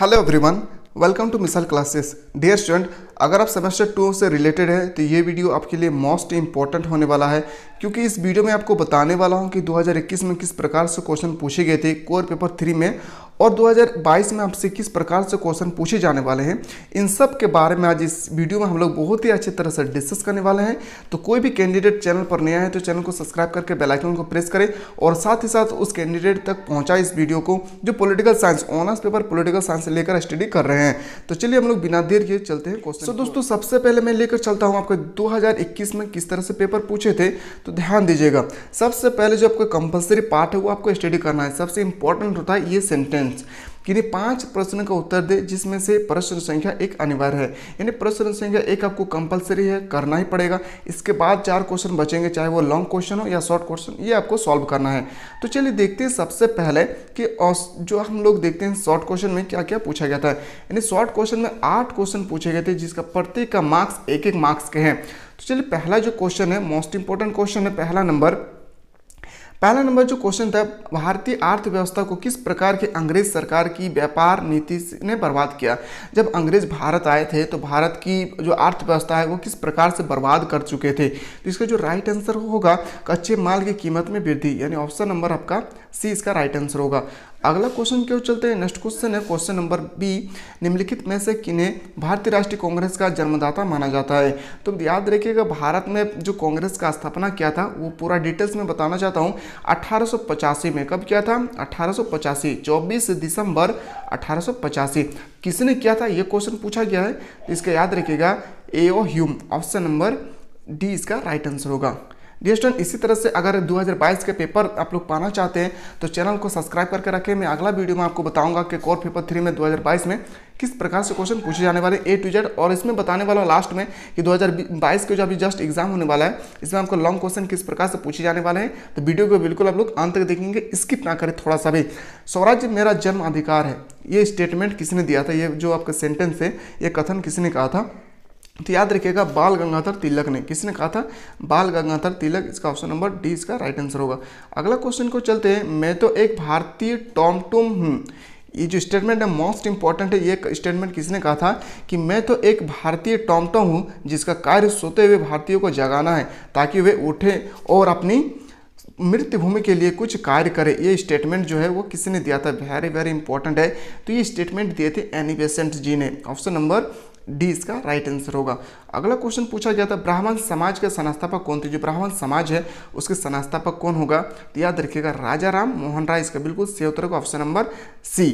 hello everyone welcome to Misaal classes dear student अगर आप semester two से रिलेटेड है तो ये वीडियो आपके लिए मोस्ट इंपॉर्टेंट होने वाला है क्योंकि इस वीडियो में आपको बताने वाला हूँ कि 2021 में किस प्रकार से क्वेश्चन पूछे गए थे कोर पेपर थ्री में और 2022 में आपसे किस प्रकार से क्वेश्चन पूछे जाने वाले हैं इन सब के बारे में आज इस वीडियो में हम लोग बहुत ही अच्छी तरह से डिस्कस करने वाले हैं तो कोई भी कैंडिडेट चैनल पर नया है तो चैनल को सब्सक्राइब करके बेलाइकन को प्रेस करें और साथ ही साथ उस कैंडिडेट तक पहुँचाए इस वीडियो को जो political science honours paper political science से लेकर स्टडी कर रहे हैं तो चलिए हम लोग बिना देर के चलते हैं क्वेश्चन तो दोस्तों सबसे पहले मैं लेकर चलता हूँ आपको दो में किस तरह से पेपर पूछे थे तो ध्यान दीजिएगा सबसे पहले जो आपका कंपल्सरी पार्ट है वो आपको स्टडी करना है सबसे इंपॉर्टेंट होता है ये सेंटेंस क्वेश्चन कि ये पांच प्रश्न का उत्तर दे जिसमें से प्रश्न संख्या एक अनिवार्य है यानी प्रश्न संख्या एक आपको कंपलसरी है करना ही पड़ेगा इसके बाद चार क्वेश्चन बचेंगे चाहे वो लॉन्ग क्वेश्चन हो या शॉर्ट क्वेश्चन ये आपको सॉल्व करना है तो चलिए देखते हैं सबसे पहले कि जो हम लोग देखते हैं शॉर्ट क्वेश्चन में क्या क्या पूछा गया था यानी शॉर्ट क्वेश्चन में आठ क्वेश्चन पूछे गए थे जिसका प्रत्येक का मार्क्स एक एक मार्क्स के हैं तो चलिए पहला जो क्वेश्चन है मोस्ट इंपॉर्टेंट क्वेश्चन है पहला नंबर पहला नंबर जो क्वेश्चन था भारतीय अर्थव्यवस्था को किस प्रकार के अंग्रेज सरकार की व्यापार नीति ने बर्बाद किया जब अंग्रेज भारत आए थे तो भारत की जो अर्थव्यवस्था है वो किस प्रकार से बर्बाद कर चुके थे तो इसका जो राइट आंसर होगा कच्चे माल की कीमत में वृद्धि यानी ऑप्शन नंबर आपका सी इसका राइट आंसर होगा अगला क्वेश्चन क्यों चलते हैं नेक्स्ट क्वेश्चन है क्वेश्चन नंबर बी निम्नलिखित में से किन्हें भारतीय राष्ट्रीय कांग्रेस का जन्मदाता माना जाता है तो याद रखिएगा भारत में जो कांग्रेस का स्थापना किया था वो पूरा डिटेल्स में बताना चाहता हूँ अठारह में कब किया था अठारह 24 दिसंबर अठारह किसने किया था ये क्वेश्चन पूछा गया है इसका याद रखिएगा A O Hume option number D इसका राइट आंसर होगा डी स्टूडेंट इसी तरह से अगर 2022 के पेपर आप लोग पाना चाहते हैं तो चैनल को सब्सक्राइब करके रखें मैं अगला वीडियो में आपको बताऊंगा कि कोर पेपर थ्री में 2022 में किस प्रकार से क्वेश्चन पूछे जाने वाले ए टू जेड और इसमें बताने वाला लास्ट में कि 2022 के जो अभी जस्ट एग्जाम होने वाला है इसमें आपको लॉन्ग क्वेश्चन किस प्रकार से पूछे जाने वाले हैं तो वीडियो को बिल्कुल आप लोग अंत तक देखेंगे स्किप ना करें थोड़ा सा भी स्वराज्य मेरा जन्म अधिकार है ये स्टेटमेंट किसने दिया था ये जो आपका सेंटेंस है ये कथन किसने कहा था तो याद रखिएगा बाल गंगाधर तिलक ने किसने कहा था बाल गंगाधर तिलक इसका ऑप्शन नंबर डी इसका राइट आंसर होगा अगला क्वेश्चन को चलते हैं मैं तो एक भारतीय टॉम टूम हूँ ये जो स्टेटमेंट है मोस्ट इंपॉर्टेंट है ये स्टेटमेंट किसने कहा था कि मैं तो एक भारतीय टॉमटम हूँ जिसका कार्य सोते हुए भारतीयों को जगाना है ताकि वे उठें और अपनी मृत्यु भूमि के लिए कुछ कार्य करें ये स्टेटमेंट जो है वो किसने दिया था वेरी वेरी इंपॉर्टेंट है तो ये स्टेटमेंट दिए थे एनी बेसेंट जी ने ऑप्शन नंबर डी इसका राइट आंसर होगा अगला क्वेश्चन पूछा गया था ब्राह्मण समाज का संस्थापक कौन थे जो ब्राह्मण समाज है उसके संस्थापक कौन होगा तो याद रखिएगा राजा राम मोहन राय इसका बिल्कुल सही उत्तर होगा ऑप्शन नंबर सी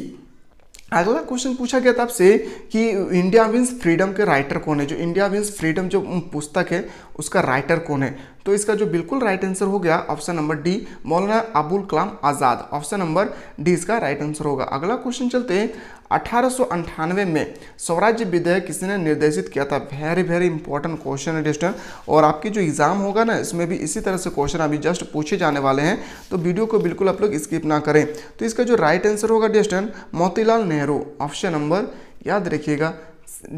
अगला क्वेश्चन पूछा गया था आपसे कि इंडिया विंस फ्रीडम के राइटर कौन है जो इंडिया विंस फ्रीडम जो पुस्तक है उसका राइटर कौन है तो इसका जो बिल्कुल राइट आंसर हो गया option number D Maulana Abul Kalam Azad option number D इसका राइट आंसर होगा अगला क्वेश्चन चलते हैं अठारह में स्वराज्य विधेयक किसने निर्देशित किया था वेरी वेरी इंपॉर्टेंट क्वेश्चन है डिस्टर और आपकी जो एग्जाम होगा ना इसमें भी इसी तरह से क्वेश्चन अभी जस्ट पूछे जाने वाले हैं तो वीडियो को बिल्कुल आप लोग स्किप ना करें तो इसका जो राइट आंसर होगा डेस्टन मोतीलाल नेहरू एरो ऑप्शन नंबर याद रखिएगा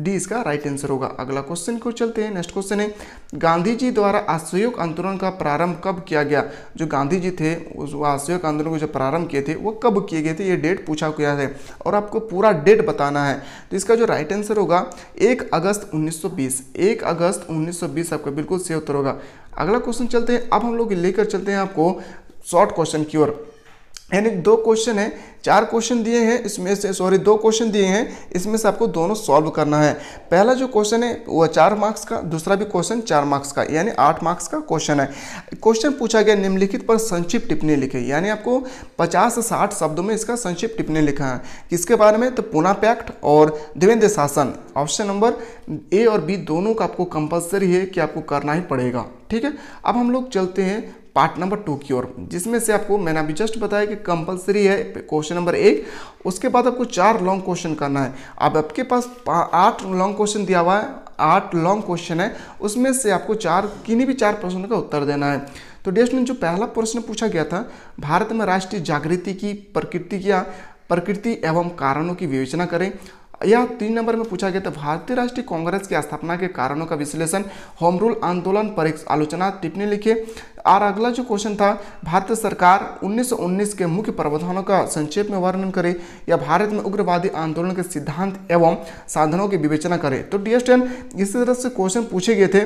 डी इसका राइट आंसर होगा अगला क्वेश्चन को चलते हैं नेक्स्ट क्वेश्चन है गांधी जी द्वारा असहयोग आंदोलन का प्रारंभ कब किया गया जो गांधी जी थे उस असहयोग आंदोलन को जो प्रारंभ किए थे वो कब किए गए थे ये डेट पूछा गया है और आपको पूरा डेट बताना है तो इसका जो राइट आंसर होगा एक अगस्त उन्नीस सौ अगस्त उन्नीस आपका बिल्कुल सही उत्तर होगा अगला क्वेश्चन चलते हैं अब हम लोग लेकर चलते हैं आपको शॉर्ट क्वेश्चन की ओर यानी दो क्वेश्चन है चार क्वेश्चन दिए हैं इसमें से सॉरी दो क्वेश्चन दिए हैं इसमें से आपको दोनों सॉल्व करना है पहला जो क्वेश्चन है वो चार मार्क्स का दूसरा भी क्वेश्चन चार मार्क्स का यानी आठ मार्क्स का क्वेश्चन है क्वेश्चन पूछा गया निम्नलिखित पर संक्षिप्त टिप्पणी लिखे यानी आपको पचास से साठ शब्दों में इसका संक्षिप्त टिप्पणी लिखा है किसके बारे में तो पुना पैक्ट और देवेंद्र शासन ऑप्शन नंबर ए और बी दोनों का आपको कंपल्सरी है कि आपको करना ही पड़ेगा ठीक है अब हम लोग चलते हैं पार्ट नंबर टू की ओर जिसमें से आपको मैंने अभी जस्ट बताया कि कंपलसरी है क्वेश्चन नंबर एक उसके बाद आपको चार लॉन्ग क्वेश्चन करना है अब आपके पास आठ लॉन्ग क्वेश्चन दिया हुआ है आठ लॉन्ग क्वेश्चन है उसमें से आपको चार किन्हीं भी चार प्रश्नों का उत्तर देना है तो में जो पहला प्रश्न पूछा गया था भारत में राष्ट्रीय जागृति की प्रकृति या प्रकृति एवं कारणों की विवेचना करें या तीन नंबर में पूछा गया था भारतीय राष्ट्रीय कांग्रेस की स्थापना के कारणों का विश्लेषण होम रूल आंदोलन पर एक आलोचना टिप्पणी लिखे और अगला जो क्वेश्चन था भारत सरकार 1919 के मुख्य प्रावधानों का संक्षेप में वर्णन करे या भारत में उग्रवादी आंदोलन के सिद्धांत एवं साधनों की विवेचना करे तो डी एस इसी तरह से क्वेश्चन पूछे गए थे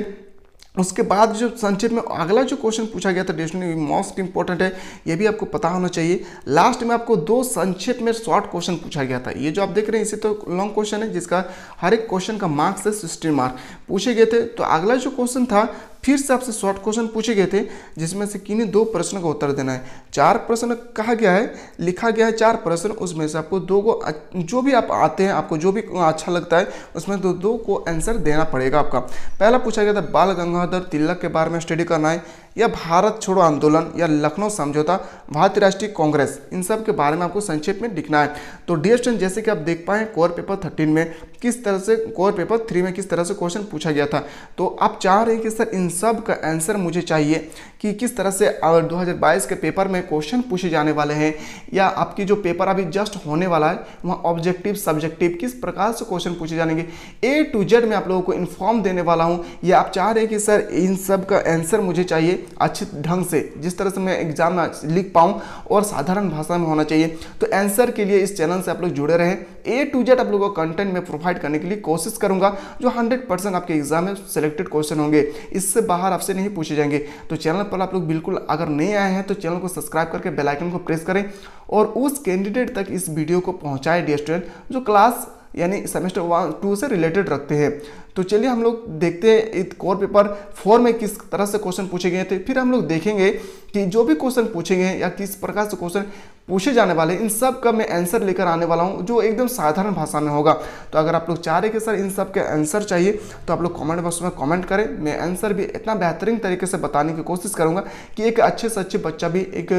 उसके बाद जो संक्षिप्त में अगला जो क्वेश्चन पूछा गया था डेस्टिनी मोस्ट इंपॉर्टेंट है ये भी आपको पता होना चाहिए लास्ट में आपको दो संक्षिप्त में शॉर्ट क्वेश्चन पूछा गया था ये जो आप देख रहे हैं इसे तो लॉन्ग क्वेश्चन है जिसका हर एक क्वेश्चन का मार्क्स है सिक्सटीन मार्क पूछे गए थे तो अगला जो क्वेश्चन था फिर से आपसे शॉर्ट क्वेश्चन पूछे गए थे जिसमें से किन्हीं दो प्रश्न का उत्तर देना है चार प्रश्न कहा गया है लिखा गया है चार प्रश्न उसमें से आपको दो को जो भी आप आते हैं आपको जो भी अच्छा लगता है उसमें दो तो दो को आंसर देना पड़ेगा आपका पहला पूछा गया था बाल गंगाधर तिलक के बारे में स्टडी करना है या भारत छोड़ो आंदोलन या लखनऊ समझौता भारतीय राष्ट्रीय कांग्रेस इन सब के बारे में आपको संक्षेप में लिखना है तो डी स्टूडेंट जैसे कि आप देख पाए कोर पेपर थर्टीन में किस तरह से कोर पेपर थ्री में किस तरह से क्वेश्चन पूछा गया था तो आप चाह रहे हैं कि सर इन सब का आंसर मुझे चाहिए कि किस तरह से 2022 के पेपर में क्वेश्चन पूछे जाने वाले हैं या आपकी जो पेपर अभी जस्ट होने वाला है वहाँ ऑब्जेक्टिव सब्जेक्टिव किस प्रकार से क्वेश्चन पूछे जानेंगे ए टू जेड में आप लोगों को इन्फॉर्म देने वाला हूँ या आप चाह रहे हैं कि सर इन सब का आंसर मुझे चाहिए अच्छे ढंग से जिस तरह से मैं एग्जाम में लिख पाऊँ और साधारण भाषा में होना चाहिए तो आंसर के लिए इस चैनल से आप लोग जुड़े रहें ए टू जेड आप लोगों को कंटेंट में प्रोवाइड करने के लिए कोशिश करूँगा जो हंड्रेड परसेंट आपके एग्जाम में सेलेक्टेड क्वेश्चन होंगे इससे बाहर आपसे नहीं पूछे जाएंगे तो चैनल पर आप लोग बिल्कुल अगर नए आए हैं तो चैनल को सब्सक्राइब करके बेलाइकन को प्रेस करें और उस कैंडिडेट तक इस वीडियो को पहुँचाए डी स्टूडेंट जो क्लास यानी सेमेस्टर वन टू से रिलेटेड रखते हैं तो चलिए हम लोग देखते हैं कोर पेपर फोर में किस तरह से क्वेश्चन पूछे गए थे फिर हम लोग देखेंगे कि जो भी क्वेश्चन पूछे गए या किस प्रकार से क्वेश्चन पूछे जाने वाले इन सब का मैं आंसर लेकर आने वाला हूँ जो एकदम साधारण भाषा में होगा तो अगर आप लोग चाह रहे कि सर इन सब के आंसर चाहिए तो आप लोग कमेंट बॉक्स में कमेंट करें मैं आंसर भी इतना बेहतरीन तरीके से बताने की कोशिश करूँगा कि एक अच्छे से अच्छे बच्चा भी एक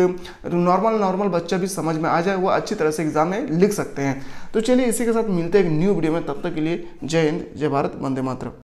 नॉर्मल नॉर्मल बच्चा भी समझ में आ जाए वो अच्छी तरह से एग्जाम में लिख सकते हैं तो चलिए इसी के साथ मिलते हैं एक न्यू वीडियो में तब तक के लिए जय हिंद जय भारत वंदे मातरम